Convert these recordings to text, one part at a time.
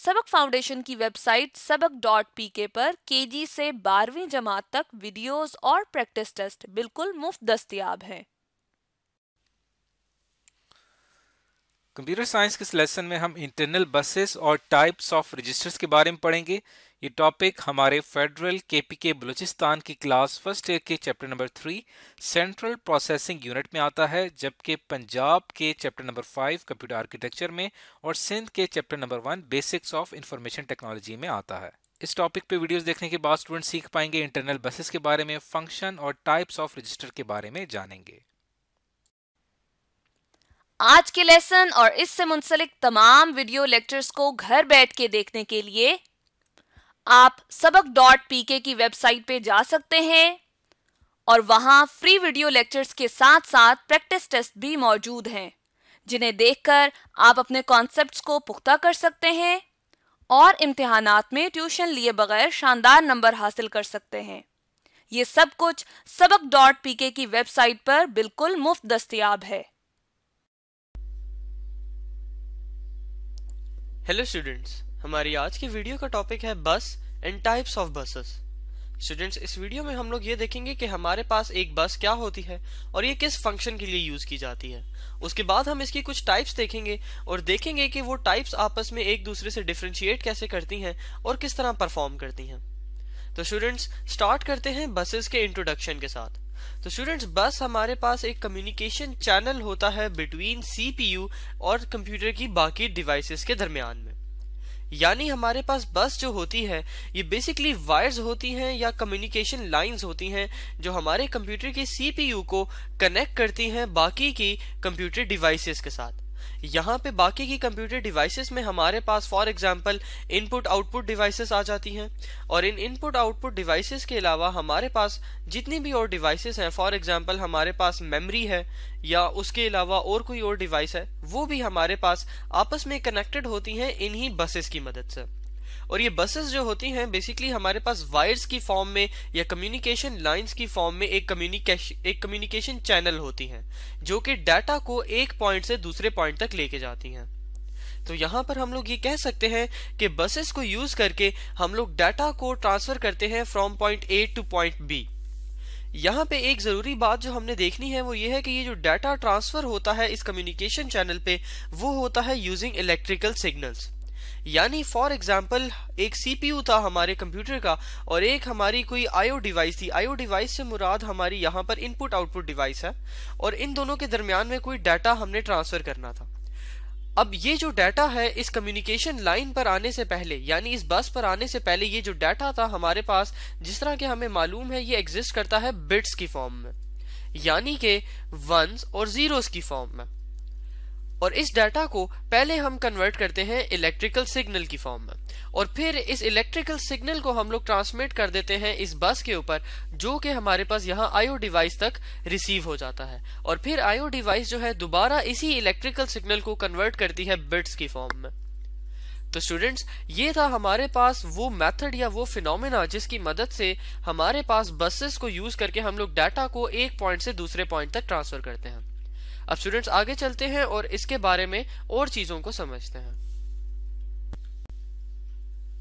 सबक फाउंडेशन की वेबसाइट सबक डॉट पी के पर के जी से बारहवीं जमात तक वीडियोस और प्रैक्टिस टेस्ट बिल्कुल मुफ्त दस्तियाब है कंप्यूटर साइंस के लेसन में हम इंटरनल बसेस और टाइप्स ऑफ रजिस्टर्स के बारे में पढ़ेंगे ये टॉपिक हमारे फेडरल केपीके बलूचिस्तान की क्लास फर्स्ट ईयर के chapter number three central processing unit में आता है जबकि पंजाब के chapter number five computer architecture में और सिंध के chapter number one basics of information technology में आता है इस टॉपिक पे वीडियोस देखने के बाद स्टूडेंट सीख पाएंगे इंटरनल बसेस के बारे में फंक्शन और टाइप्स ऑफ रजिस्टर के बारे में जानेंगे आज के लेसन और इससे मुंसलिक तमाम वीडियो लेक्चर्स को घर बैठ के देखने के लिए आप सबक डॉट पी के की वेबसाइट पे जा सकते हैं और वहां फ्री वीडियो लेक्चर्स के साथ साथ प्रैक्टिस टेस्ट भी मौजूद हैं जिन्हें देखकर आप अपने कॉन्सेप्ट्स को पुख्ता कर सकते हैं और इम्तहान में ट्यूशन लिए बगैर शानदार नंबर हासिल कर सकते हैं ये सब कुछ सबक डॉट पी के की वेबसाइट पर बिल्कुल मुफ्त दस्तियाब है हेलो स्टूडेंट्स हमारी आज की वीडियो का टॉपिक है bus and types of buses students इस वीडियो में हम लोग ये देखेंगे कि हमारे पास एक बस क्या होती है और ये किस फंक्शन के लिए यूज की जाती है उसके बाद हम इसकी कुछ टाइप्स देखेंगे और देखेंगे कि वो टाइप्स आपस में एक दूसरे से डिफ्रेंशिएट कैसे करती हैं और किस तरह परफॉर्म करती हैं तो स्टूडेंट्स स्टार्ट करते हैं बसेस के इंट्रोडक्शन के साथ तो स्टूडेंट्स बस हमारे पास एक कम्युनिकेशन चैनल होता है बिटवीन सी और कंप्यूटर की बाकी डिवाइसेस के दरमियान में यानी हमारे पास बस जो होती है ये बेसिकली वायर्स होती हैं या कम्युनिकेशन लाइंस होती हैं जो हमारे कंप्यूटर के सीपीयू को कनेक्ट करती हैं बाकी की कंप्यूटर डिवाइसेस के साथ यहाँ पे बाकी की कंप्यूटर डिवाइसेस में हमारे पास for example input output devices आ जाती हैं और इन इनपुट आउटपुट डिवाइसेस के अलावा हमारे पास जितनी भी और डिवाइसेस हैं फॉर एग्जांपल हमारे पास मेमोरी है या उसके अलावा और कोई और डिवाइस है वो भी हमारे पास आपस में कनेक्टेड होती हैं इन्हीं बसेस की मदद से और ये बसेस जो होती हैं बेसिकली हमारे पास वायर्स की फॉर्म में या कम्युनिकेशन लाइंस की फॉर्म में एक कम्युनिकेशन एक कम्युनिकेशन चैनल होती हैं जो कि डाटा को एक पॉइंट से दूसरे पॉइंट तक लेके जाती हैं तो यहाँ पर हम लोग ये कह सकते हैं कि बसेस को यूज करके हम लोग डाटा को ट्रांसफर करते हैं from point A to point B यहाँ पे एक ज़रूरी बात जो हमने देखनी है वो ये है कि ये जो डाटा ट्रांसफ़र होता है इस कम्युनिकेशन चैनल पे वो होता है यूजिंग इलेक्ट्रिकल सिग्नल्स यानी फॉर एग्जाम्पल एक सीपीयू था हमारे कंप्यूटर का और एक हमारी कोई आईओ डिवाइस थी आईओ डिवाइस से मुराद हमारी यहाँ पर इनपुट आउटपुट डिवाइस है और इन दोनों के दरमियान में कोई डाटा हमने ट्रांसफर करना था अब ये जो डाटा है इस कम्युनिकेशन लाइन पर आने से पहले यानी इस बस पर आने से पहले ये जो डाटा था हमारे पास जिस तरह के हमें मालूम है ये एग्जिस्ट करता है बिट्स की फॉर्म में यानी के वंस और जीरोस की फॉर्म में और इस डाटा को पहले हम कन्वर्ट करते हैं इलेक्ट्रिकल सिग्नल की फॉर्म में और फिर इस इलेक्ट्रिकल सिग्नल को हम लोग ट्रांसमिट कर देते हैं इस बस के ऊपर जो कि हमारे पास यहाँ आईओ डिवाइस तक रिसीव हो जाता है और फिर आईओ डिवाइस जो है दोबारा इसी इलेक्ट्रिकल सिग्नल को कन्वर्ट करती है बिट्स की फॉर्म में तो स्टूडेंट्स ये था हमारे पास वो मेथड या वो फिनोमेना जिसकी मदद से हमारे पास बसेस को यूज करके हम लोग डाटा को एक पॉइंट से दूसरे पॉइंट तक ट्रांसफर करते हैं अब स्टूडेंट्स आगे चलते हैं और इसके बारे में और चीज़ों को समझते हैं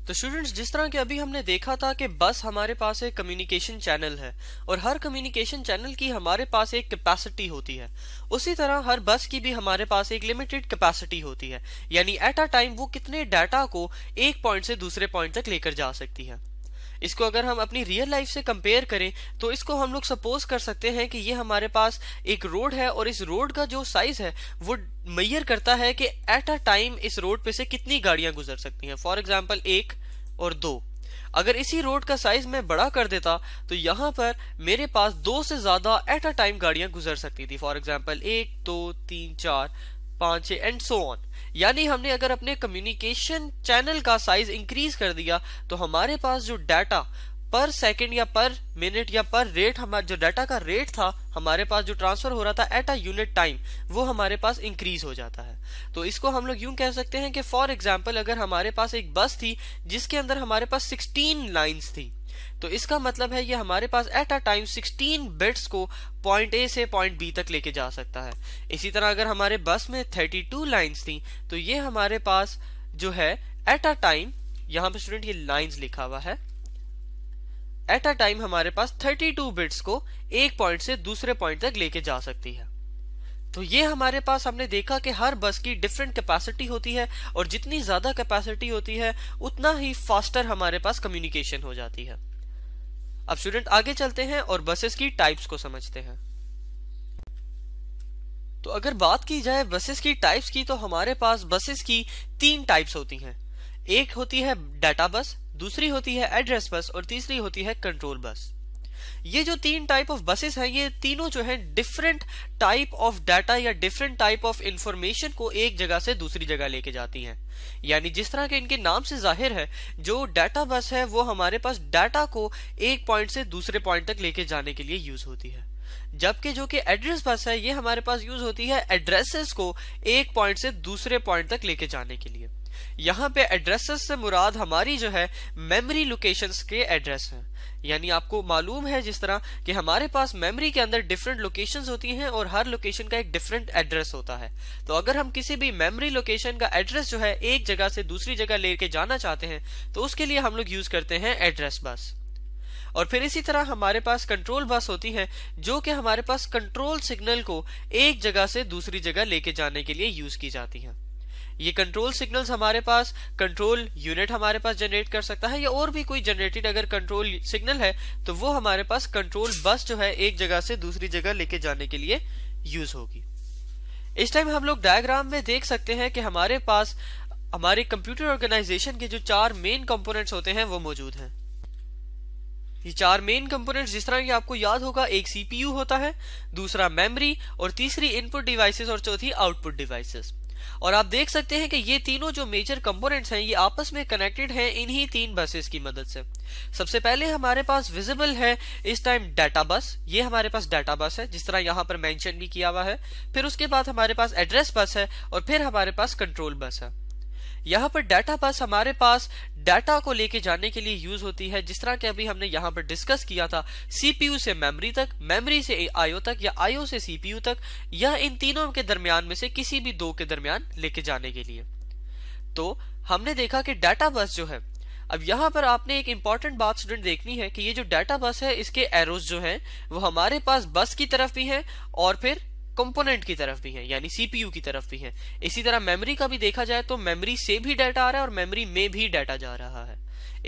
तो स्टूडेंट्स जिस तरह के अभी हमने देखा था कि बस हमारे पास एक कम्युनिकेशन चैनल है और हर कम्युनिकेशन चैनल की हमारे पास एक कैपेसिटी होती है उसी तरह हर बस की भी हमारे पास एक लिमिटेड कैपेसिटी होती है यानी एट अ टाइम वो कितने डाटा को एक पॉइंट से दूसरे पॉइंट तक लेकर जा सकती है इसको अगर हम अपनी रियल लाइफ से कंपेयर करें तो इसको हम लोग सपोज कर सकते हैं कि ये हमारे पास एक रोड है और इस रोड का जो साइज है वो मैयर करता है कि एट अ टाइम इस रोड पे से कितनी गाड़ियां गुजर सकती हैं फॉर एग्जाम्पल एक और दो अगर इसी रोड का साइज मैं बड़ा कर देता तो यहाँ पर मेरे पास दो से ज्यादा एट अ टाइम गाड़ियां गुजर सकती थी फॉर एग्जाम्पल एक दो तीन चार पाँच छः एंड सो ऑन यानी हमने अगर अपने कम्युनिकेशन चैनल का साइज इंक्रीज कर दिया तो हमारे पास जो डाटा पर सेकंड या पर मिनट या पर रेट हमारा जो डाटा का रेट था हमारे पास जो ट्रांसफर हो रहा था एट अ यूनिट टाइम वो हमारे पास इंक्रीज हो जाता है तो इसको हम लोग यूं कह सकते हैं कि फॉर एग्जाम्पल अगर हमारे पास एक बस थी जिसके अंदर हमारे पास सिक्सटीन लाइन्स थी तो इसका मतलब है ये हमारे पास एट अ टाइम 16 बिट्स को पॉइंट ए से पॉइंट बी तक लेके जा सकता है इसी तरह अगर हमारे बस में 32 लाइंस थी तो ये हमारे पास जो है एट अ टाइम यहाँ पे स्टूडेंट ये लाइंस लिखा हुआ है एट अ टाइम हमारे पास 32 बिट्स को एक पॉइंट से दूसरे पॉइंट तक लेके जा सकती है तो ये हमारे पास हमने देखा कि हर बस की डिफरेंट कैपेसिटी होती है और जितनी ज़्यादा कैपेसिटी होती है उतना ही फास्टर हमारे पास कम्युनिकेशन हो जाती है अब स्टूडेंट आगे चलते हैं और बसेस की टाइप्स को समझते हैं तो अगर बात की जाए बसेस की टाइप्स की तो हमारे पास बसेस की तीन टाइप्स होती हैं एक होती है डाटा बस दूसरी होती है एड्रेस बस और तीसरी होती है कंट्रोल बस ये जो तीन टाइप ऑफ बसेस हैं ये तीनों जो है डिफरेंट टाइप ऑफ डाटा या डिफरेंट टाइप ऑफ इंफॉर्मेशन को एक जगह से दूसरी जगह लेके जाती हैं यानी जिस तरह के इनके नाम से जाहिर है जो डाटा बस है वो हमारे पास डाटा को एक पॉइंट से दूसरे पॉइंट तक लेके जाने के लिए यूज होती है जबकि जो कि एड्रेस बस है ये हमारे पास यूज होती है एड्रेसेस को एक पॉइंट से दूसरे पॉइंट तक लेके जाने के लिए यहाँ पे एड्रेसेस से मुराद हमारी जो है मेमोरी लोकेशंस के एड्रेस हैं यानी आपको मालूम है जिस तरह कि हमारे पास मेमोरी के अंदर डिफरेंट लोकेशंस होती हैं और हर लोकेशन का एक डिफरेंट एड्रेस होता है तो अगर हम किसी भी मेमोरी लोकेशन का एड्रेस जो है एक जगह से दूसरी जगह लेके जाना चाहते हैं तो उसके लिए हम लोग यूज करते हैं एड्रेस बस और फिर इसी तरह हमारे पास कंट्रोल बस होती है जो कि हमारे पास कंट्रोल सिग्नल को एक जगह से दूसरी जगह लेके जाने के लिए यूज की जाती है ये कंट्रोल सिग्नल्स हमारे पास कंट्रोल यूनिट हमारे पास जनरेट कर सकता है या और भी कोई जनरेटेड अगर कंट्रोल सिग्नल है तो वो हमारे पास कंट्रोल बस जो है एक जगह से दूसरी जगह लेके जाने के लिए यूज होगी इस टाइम हम लोग डायग्राम में देख सकते हैं कि हमारे पास हमारे कंप्यूटर ऑर्गेनाइजेशन के जो चार मेन कंपोनेंट्स होते हैं वो मौजूद हैं ये चार मेन कंपोनेंट्स जिस तरह की आपको याद होगा एक सीपीयू होता है दूसरा मेमोरी और तीसरी इनपुट डिवाइसेस और चौथी आउटपुट डिवाइसेस और आप देख सकते हैं कि ये तीनों जो मेजर कंपोनेंट्स हैं ये आपस में कनेक्टेड हैं इन्हीं तीन बसेस की मदद से सबसे पहले हमारे पास विजिबल है इस टाइम डाटा बस ये हमारे पास डाटा बस है जिस तरह यहाँ पर मैंशन भी किया हुआ है फिर उसके बाद हमारे पास एड्रेस बस है और फिर हमारे पास कंट्रोल बस है यहाँ पर डाटा बस हमारे पास डाटा को लेके जाने के लिए यूज होती है जिस तरह के अभी हमने यहाँ पर डिस्कस किया था सीपीयू से मेमोरी तक मेमोरी से आईओ तक या आईओ से सीपीयू तक या इन तीनों के दरमियान में से किसी भी दो के दरमियान लेके जाने के लिए तो हमने देखा कि डाटा बस जो है अब यहाँ पर आपने एक इम्पॉर्टेंट बात स्टूडेंट देखनी है कि ये जो डाटा बस है इसके एरोज जो हैं वो हमारे पास बस की तरफ भी हैं और फिर कंपोनेंट की तरफ भी है यानी सीपीयू की तरफ भी है इसी तरह मेमोरी का भी देखा जाए तो मेमोरी से भी डाटा आ रहा है और मेमोरी में भी डाटा जा रहा है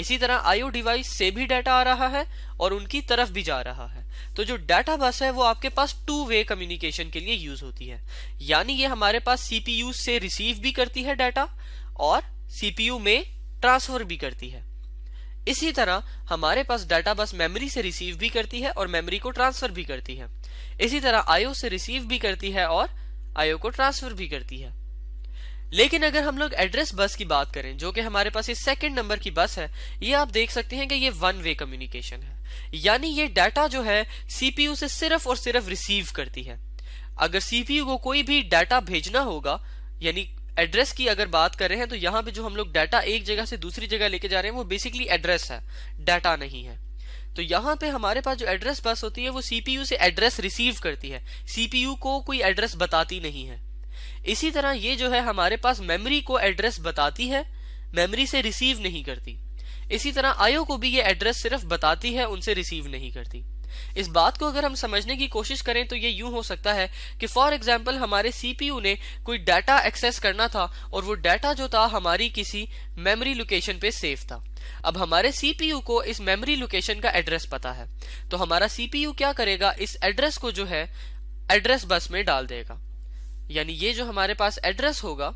इसी तरह आईओ डिवाइस से भी डाटा आ रहा है और उनकी तरफ भी जा रहा है तो जो डाटा बस है वो आपके पास टू वे कम्युनिकेशन के लिए यूज होती है यानी ये हमारे पास सीपीयू से रिसीव भी करती है डाटा और सीपीयू में ट्रांसफर भी करती है इसी तरह हमारे पास डाटा बस मेमोरी से रिसीव भी करती है और मेमोरी को ट्रांसफर भी करती है इसी तरह आईओ से रिसीव भी करती है और आईओ को ट्रांसफर भी करती है लेकिन अगर हम लोग एड्रेस बस की बात करें जो कि हमारे पास ये सेकंड नंबर की बस है ये आप देख सकते हैं कि ये वन वे कम्युनिकेशन है यानी ये डाटा जो है सीपीयू से सिर्फ और सिर्फ रिसीव करती है अगर सीपीयू को कोई भी डाटा भेजना होगा यानी एड्रेस की अगर बात कर रहे हैं तो यहाँ पे जो हम लोग डाटा एक जगह से दूसरी जगह लेके जा रहे हैं वो बेसिकली एड्रेस है डाटा नहीं है तो यहाँ पे हमारे पास जो एड्रेस बस होती है वो सीपीयू से एड्रेस रिसीव करती है सीपीयू को कोई एड्रेस बताती नहीं है इसी तरह ये जो है हमारे पास मेमोरी को एड्रेस बताती है मेमोरी से रिसीव नहीं करती इसी तरह आयो को भी ये एड्रेस सिर्फ बताती है उनसे रिसीव नहीं करती इस बात को अगर हम समझने की कोशिश करें तो ये यूं हो सकता है कि फॉर एग्जाम्पल हमारे सीपीयू ने कोई डाटा एक्सेस करना था और वो डाटा जो था हमारी किसी मेमोरी लोकेशन पे सेफ था अब हमारे सीपीयू को इस मेमोरी लोकेशन का एड्रेस पता है तो हमारा सीपीयू क्या करेगा इस एड्रेस को जो है एड्रेस बस में डाल देगा यानी ये जो हमारे पास एड्रेस होगा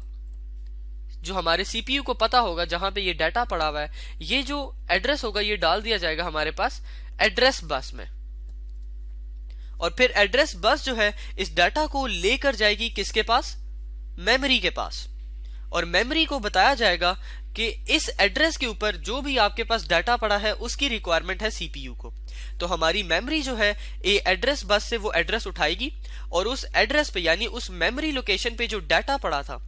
जो हमारे सीपीयू को पता होगा जहां पे ये डाटा पड़ा हुआ है ये जो एड्रेस होगा ये डाल दिया जाएगा हमारे पास एड्रेस बस में और फिर एड्रेस बस जो है इस डाटा को लेकर जाएगी किसके पास मेमोरी के पास और मेमोरी को बताया जाएगा कि इस एड्रेस के ऊपर जो भी आपके पास डाटा पड़ा है उसकी रिक्वायरमेंट है सीपीयू को तो हमारी मेमोरी जो है ए एड्रेस बस से वो एड्रेस उठाएगी और उस एड्रेस पे यानी उस मेमोरी लोकेशन पे जो डाटा पड़ा था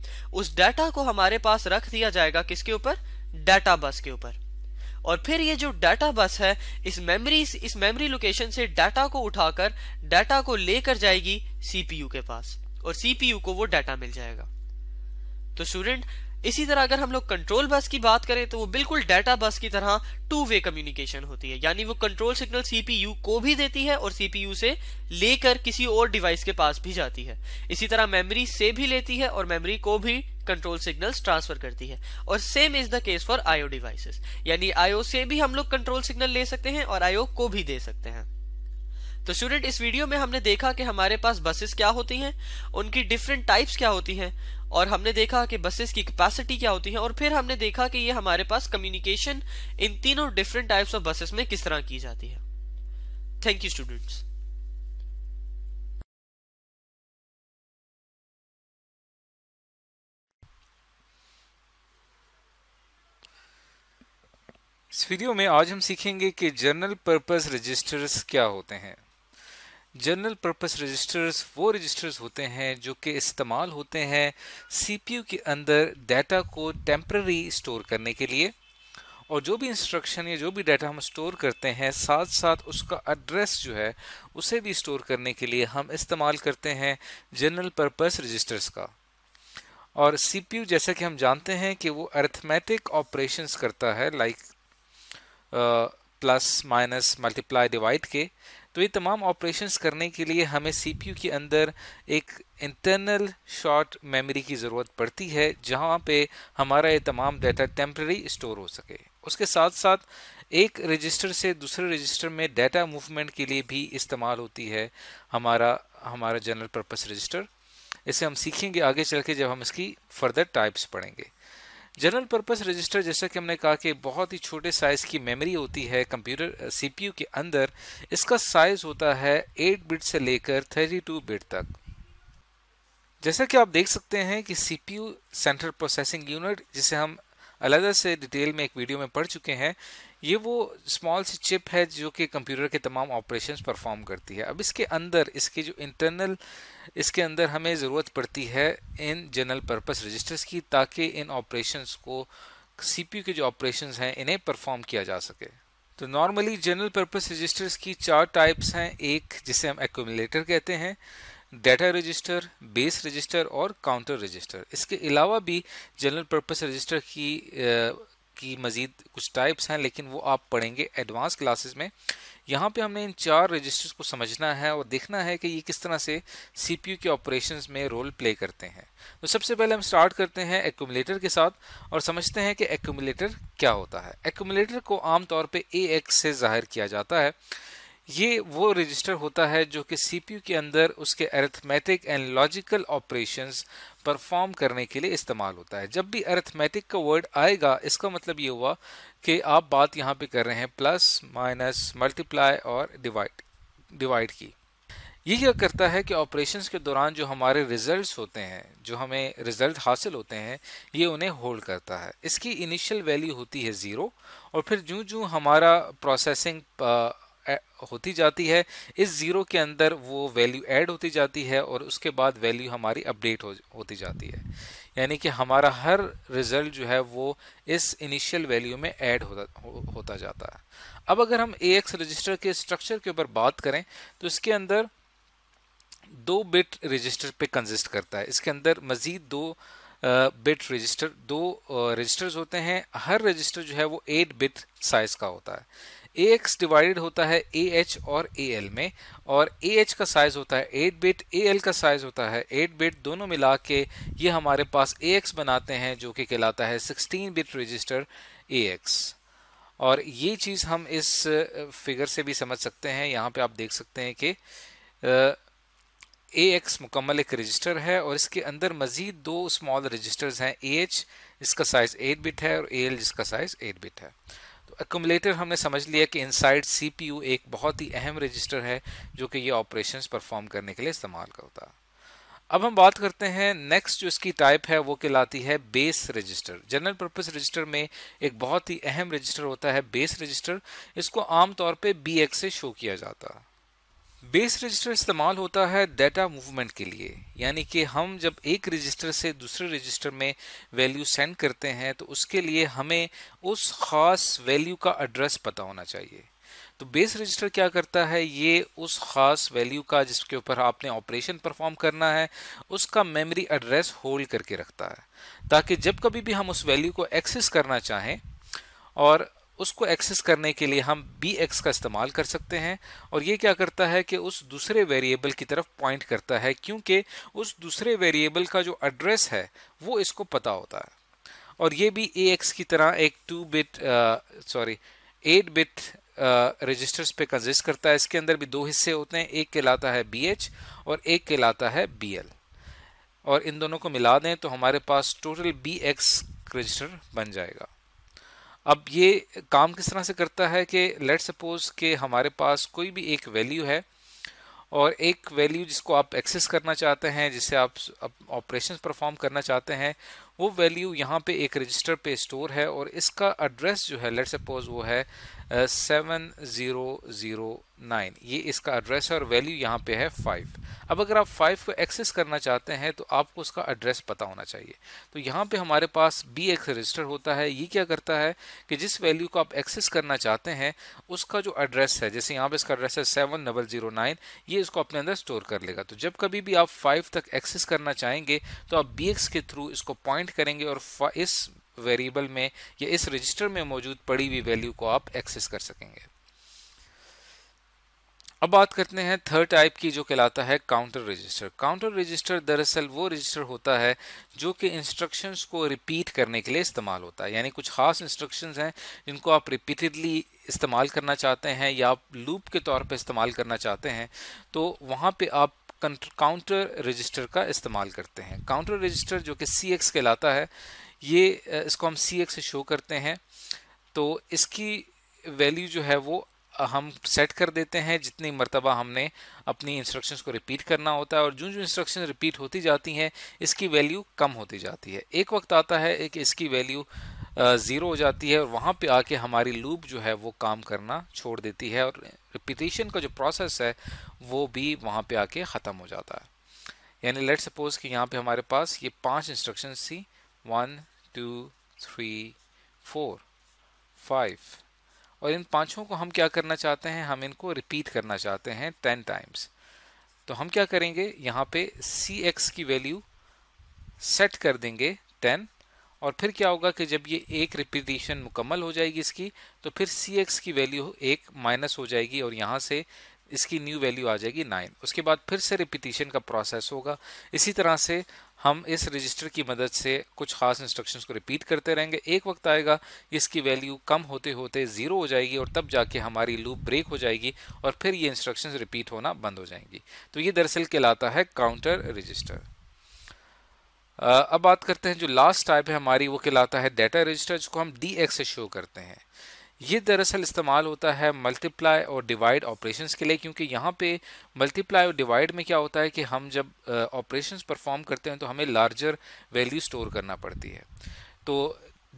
उस डाटा को हमारे पास रख दिया जाएगा किसके ऊपर डाटा बस के ऊपर और फिर ये जो डाटा बस है इस मेमोरी इस मेमोरी लोकेशन से डाटा को उठाकर डाटा को लेकर जाएगी सीपीयू के पास और सीपीयू को वो डाटा मिल जाएगा तो स्टूडेंट इसी तरह अगर हम लोग कंट्रोल बस की बात करें तो वो बिल्कुल डाटा बस की तरह टू वे कम्युनिकेशन होती है यानी वो कंट्रोल सिग्नल सीपीयू को भी देती है और सीपीयू से लेकर किसी और डिवाइस के पास भी जाती है इसी तरह मेमोरी से भी लेती है और मेमोरी को भी कंट्रोल सिग्नल्स ट्रांसफर करती है और same is the case for IO devices यानी आईओ से भी हम लोग कंट्रोल सिग्नल ले सकते हैं और आईओ को भी दे सकते हैं तो स्टूडेंट इस वीडियो में हमने देखा कि हमारे पास बसेस क्या होती हैं उनकी डिफरेंट टाइप्स क्या होती हैं और हमने देखा कि बसेस की कैपेसिटी क्या होती है और फिर हमने देखा कि ये हमारे पास कम्युनिकेशन इन तीनों डिफरेंट टाइप्स ऑफ बसेस में किस तरह की जाती है थैंक यू स्टूडेंट्स इस वीडियो में आज हम सीखेंगे कि जर्नल पर्पस रजिस्टर्स क्या होते हैं जर्नल पर्पस रजिस्टर्स वो रजिस्टर्स होते हैं जो कि इस्तेमाल होते हैं सीपीयू के अंदर डाटा को टेम्प्ररी स्टोर करने के लिए और जो भी इंस्ट्रक्शन या जो भी डाटा हम स्टोर करते हैं साथ साथ उसका एड्रेस जो है उसे भी स्टोर करने के लिए हम इस्तेमाल करते हैं जनरल पर्पस रजिस्टर्स का और सीपीयू जैसा कि हम जानते हैं कि वो अर्थमेटिक ऑपरेशंस करता है like plus minus multiply divide के तो ये तमाम ऑपरेशंस करने के लिए हमें सीपीयू के अंदर एक इंटरनल शॉर्ट मेमोरी की ज़रूरत पड़ती है जहाँ पे हमारा ये तमाम डाटा टेम्प्रेरी स्टोर हो सके उसके साथ साथ एक रजिस्टर से दूसरे रजिस्टर में डाटा मूवमेंट के लिए भी इस्तेमाल होती है हमारा हमारा जनरल पर्पस रजिस्टर इसे हम सीखेंगे आगे चल के जब हम इसकी फर्दर टाइप्स पढ़ेंगे जनरल पर्पस रजिस्टर जैसा कि हमने कहा कि बहुत ही छोटे साइज़ की मेमोरी होती है कंप्यूटर सीपीयू uh, के अंदर इसका साइज़ होता है 8 बिट से लेकर 32 बिट तक जैसा कि आप देख सकते हैं कि सीपीयू सेंट्रल प्रोसेसिंग यूनिट जिसे हम अलग से डिटेल में एक वीडियो में पढ़ चुके हैं ये वो स्मॉल सी चिप है जो कि कंप्यूटर के तमाम ऑपरेशंस परफॉर्म करती है अब इसके अंदर इसके जो इंटरनल इसके अंदर हमें ज़रूरत पड़ती है इन जनरल पर्पस रजिस्टर्स की ताकि इन ऑपरेशंस को सीपीयू के जो ऑपरेशंस हैं इन्हें परफॉर्म किया जा सके तो नॉर्मली जनरल पर्पस रजिस्टर्स की चार टाइप्स हैं एक जिसे हम एकोमलेटर कहते हैं डाटा रजिस्टर बेस रजिस्टर और काउंटर रजिस्टर इसके अलावा भी जनरल पर्पस रजिस्टर की की मज़ीद कुछ टाइप्स हैं लेकिन वो आप पढ़ेंगे एडवांस क्लासेस में यहाँ पे हमने इन चार रजिस्टर्स को समझना है और देखना है कि ये किस तरह से सीपीयू के ऑपरेशंस में रोल प्ले करते हैं तो सबसे पहले हम स्टार्ट करते हैं एक्यूमलेटर के साथ और समझते हैं कि एकोमुलेटर क्या होता है एक्यूमलेटर को आमतौर पर ए एक्स से ज़ाहिर किया जाता है ये वो रजिस्टर होता है जो कि सीपीयू के अंदर उसके arithmetic and logical operations perform करने के लिए इस्तेमाल होता है जब भी अरिथमेटिक का वर्ड आएगा इसका मतलब ये हुआ कि आप बात यहाँ पे कर रहे हैं प्लस माइनस मल्टीप्लाई और डिवाइड डिवाइड की ये क्या करता है कि ऑपरेशंस के दौरान जो हमारे रिजल्ट्स होते हैं जो हमें रिजल्ट हासिल होते हैं ये उन्हें होल्ड करता है इसकी इनिशियल वैल्यू होती है ज़ीरो और फिर जूँ जूँ हमारा प्रोसेसिंग होती जाती है इस ज़ीरो के अंदर वो वैल्यू ऐड होती जाती है और उसके बाद वैल्यू हमारी अपडेट हो होती जाती है यानी कि हमारा हर रिज़ल्ट जो है वो इस इनिशियल वैल्यू में ऐड होता हो, होता जाता है अब अगर हम ए एक्स रजिस्टर के स्ट्रक्चर के ऊपर बात करें तो इसके अंदर दो बिट रजिस्टर पे कंजिस्ट करता है इसके अंदर मज़ीद दो बिट रजिस्टर दो रजिस्टर्स होते हैं हर रजिस्टर जो है वो एट बिट साइज़ का होता है ए एक्स डिवाइडेड होता है ए एच और ए एल में और ए एच का साइज होता है एट बिट ए एल का साइज होता है एट बिट दोनों मिला के ये हमारे पास ए एक्स बनाते हैं जो कि कहलाता है sixteen bit register A X और ये चीज़ हम इस फिगर से भी समझ सकते हैं यहाँ पे आप देख सकते हैं कि ए एक्स मुकम्मल एक रजिस्टर है और इसके अंदर मज़ीद दो स्मॉल रजिस्टर्स हैं ए एच इसका साइज़ एट बिट है और ए एल जिसका साइज़ एट बिट है एकumuलेटर हमने समझ लिया कि इनसाइड सीपीयू एक बहुत ही अहम रजिस्टर है जो कि ये ऑपरेशंस परफॉर्म करने के लिए इस्तेमाल करता है अब हम बात करते हैं नेक्स्ट जो इसकी टाइप है वो कहलाती है base register general purpose register में एक बहुत ही अहम रजिस्टर होता है बेस रजिस्टर इसको आमतौर पे बी से शो किया जाता है बेस रजिस्टर इस्तेमाल होता है डेटा मूवमेंट के लिए यानी कि हम जब एक रजिस्टर से दूसरे रजिस्टर में वैल्यू सेंड करते हैं तो उसके लिए हमें उस ख़ास वैल्यू का एड्रेस पता होना चाहिए तो बेस रजिस्टर क्या करता है ये उस ख़ास वैल्यू का जिसके ऊपर आपने ऑपरेशन परफॉर्म करना है उसका मेमोरी एड्रेस होल्ड करके रखता है ताकि जब कभी भी हम उस वैल्यू को एक्सेस करना चाहें और उसको एक्सेस करने के लिए हम बी एक्स का इस्तेमाल कर सकते हैं और ये क्या करता है कि उस दूसरे वेरिएबल की तरफ पॉइंट करता है क्योंकि उस दूसरे वेरिएबल का जो एड्रेस है वो इसको पता होता है और ये भी ए एक्स की तरह एक two bit sorry eight bit registers पे कंजिस्ट करता है इसके अंदर भी दो हिस्से होते हैं एक कहलाता है बी एच और एक कहलाता है बी एल और इन दोनों को मिला दें तो हमारे पास टोटल बी एक्स रजिस्टर बन जाएगा अब ये काम किस तरह से करता है कि लेट सपोज के हमारे पास कोई भी एक वैल्यू है और एक वैल्यू जिसको आप एक्सेस करना चाहते हैं जिसे आप ऑपरेशन परफॉर्म करना चाहते हैं वो वैल्यू यहाँ पे एक रजिस्टर पे स्टोर है और इसका एड्रेस जो है लेट सपोज वो है सेवन ज़ीरो ज़ीरो नाइन ये इसका एड्रेस है और वैल्यू यहाँ पे है फाइव अब अगर आप फाइव को एक्सेस करना चाहते हैं तो आपको उसका एड्रेस पता होना चाहिए तो यहाँ पे हमारे पास बी एक्स रजिस्टर होता है ये क्या करता है कि जिस वैल्यू को आप एक्सेस करना चाहते हैं उसका जो एड्रेस है जैसे यहाँ पे इसका एड्रेस है सेवन डबल जीरो नाइन ये इसको अपने अंदर स्टोर कर लेगा तो जब कभी भी आप फाइव तक एक्सेस करना चाहेंगे तो आप बी के थ्रू इसको पॉइंट प्रिंट करेंगे और इस वेरिएबल में या इस रजिस्टर में मौजूद पड़ी हुई वैल्यू को आप एक्सेस कर सकेंगे अब बात करते हैं थर्ड टाइप की जो कहलाता है काउंटर रजिस्टर काउंटर रजिस्टर दरअसल वो रजिस्टर होता है जो कि इंस्ट्रक्शंस को रिपीट करने के लिए इस्तेमाल होता है यानी कुछ खास इंस्ट्रक्शंस हैं जिनको आप रिपीटेडली इस्तेमाल करना चाहते हैं या आप लूप के तौर पे इस्तेमाल करना चाहते हैं तो वहाँ पे आप काउंटर रजिस्टर का इस्तेमाल करते हैं काउंटर रजिस्टर जो कि सी एक्स कहलाता है ये इसको हम सी एक्स से शो करते हैं तो इसकी वैल्यू जो है वो हम सेट कर देते हैं जितनी मरतबा हमने अपनी इंस्ट्रक्शंस को रिपीट करना होता है और जो जो इंस्ट्रक्शन रिपीट होती जाती हैं इसकी वैल्यू कम होती जाती है एक वक्त आता है कि इसकी वैल्यू ज़ीरो हो जाती है और वहाँ पे आके हमारी लूप जो है वो काम करना छोड़ देती है और रिपीटेशन का जो प्रोसेस है वो भी वहाँ पे आके ख़त्म हो जाता है यानी लेट सपोज कि यहाँ पे हमारे पास ये पांच इंस्ट्रक्शन थी one two three four five और इन पांचों को हम क्या करना चाहते हैं हम इनको रिपीट करना चाहते हैं टेन टाइम्स तो हम क्या करेंगे यहाँ पे सी एक्स की वैल्यू सेट कर देंगे टेन और फिर क्या होगा कि जब ये एक रिपीटेशन मुकम्मल हो जाएगी इसकी तो फिर सी एक्स की वैल्यू एक माइनस हो जाएगी और यहाँ से इसकी न्यू वैल्यू आ जाएगी नाइन उसके बाद फिर से रिपीटेशन का प्रोसेस होगा इसी तरह से हम इस रजिस्टर की मदद से कुछ खास इंस्ट्रक्शंस को रिपीट करते रहेंगे एक वक्त आएगा इसकी वैल्यू कम होते होते ज़ीरो हो जाएगी और तब जाके हमारी लूप ब्रेक हो जाएगी और फिर ये इंस्ट्रक्शंस रिपीट होना बंद हो जाएंगी तो ये दरअसल कहलाता है काउंटर रजिस्टर अब बात करते हैं जो लास्ट टाइप है हमारी वो कहलाता है डेटा रजिस्टर जिसको हम डी एक्स से शो करते हैं ये दरअसल इस्तेमाल होता है मल्टीप्लाई और डिवाइड ऑपरेशंस के लिए क्योंकि यहाँ पे मल्टीप्लाई और डिवाइड में क्या होता है कि हम जब ऑपरेशंस परफॉर्म करते हैं तो हमें लार्जर वैल्यू स्टोर करना पड़ती है तो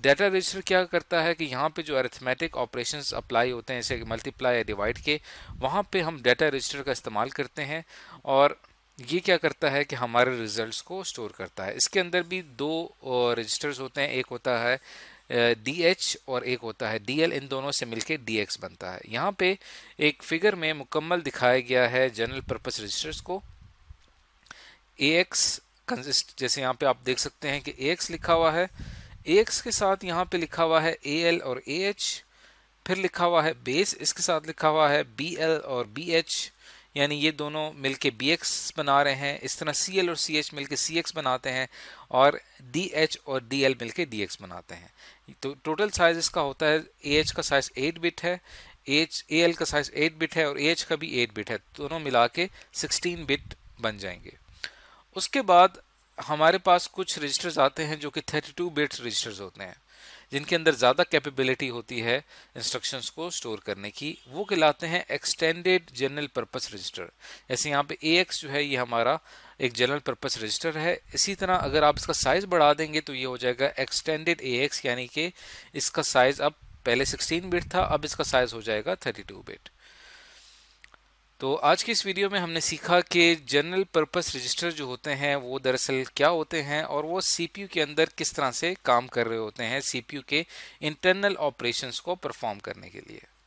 डेटा रजिस्टर क्या करता है कि यहाँ पे जो अरिथमेटिक ऑपरेशंस अप्लाई होते हैं जैसे मल्टीप्लाई या डिवाइड के वहाँ पे हम डेटा रजिस्टर का इस्तेमाल करते हैं और ये क्या करता है कि हमारे रिजल्ट्स को स्टोर करता है इसके अंदर भी दो रजिस्टर्स होते हैं एक होता है डी uh, एच और एक होता है डी एल इन दोनों से मिलके डी एक्स बनता है यहाँ पे एक फिगर में मुकम्मल दिखाया गया है जनरल पर्पस रजिस्टर्स को ए एक्स कंसिस्ट जैसे यहाँ पे आप देख सकते हैं कि ए एक्स लिखा हुआ है ए एक्स के साथ यहाँ पे लिखा हुआ है ए एल और ए एच फिर लिखा हुआ है बेस इसके साथ लिखा हुआ है बी एल और बी एच यानी ये दोनों मिलके बी एक्स बना रहे हैं इस तरह सी एल और सी एच मिल के सी एक्स बनाते हैं और डी एच और डी एल मिल के डी एक्स बनाते हैं तो टोटल साइज इसका होता है ए एच का साइज एट बिट है एच ए एल का साइज एट बिट है और ए एच का भी एट बिट है दोनों मिला के सिक्सटीन बिट बन जाएंगे उसके बाद हमारे पास कुछ रजिस्टर्स आते हैं जो कि 32 टू बिट्स रजिस्टर्स होते हैं जिनके अंदर ज़्यादा कैपेबिलिटी होती है इंस्ट्रक्शंस को स्टोर करने की वो कहलाते हैं एक्सटेंडेड जनरल पर्पस रजिस्टर जैसे यहाँ पे ए जो है ये हमारा एक जनरल पर्पस रजिस्टर है इसी तरह अगर आप इसका साइज़ बढ़ा देंगे तो ये हो जाएगा एक्सटेंडेड ए यानी कि इसका साइज़ अब पहले सिक्सटीन बिट था अब इसका साइज़ हो जाएगा थर्टी बिट तो आज की इस वीडियो में हमने सीखा कि जनरल पर्पस रजिस्टर जो होते हैं वो दरअसल क्या होते हैं और वो सीपीयू के अंदर किस तरह से काम कर रहे होते हैं सीपीयू के इंटरनल ऑपरेशंस को परफॉर्म करने के लिए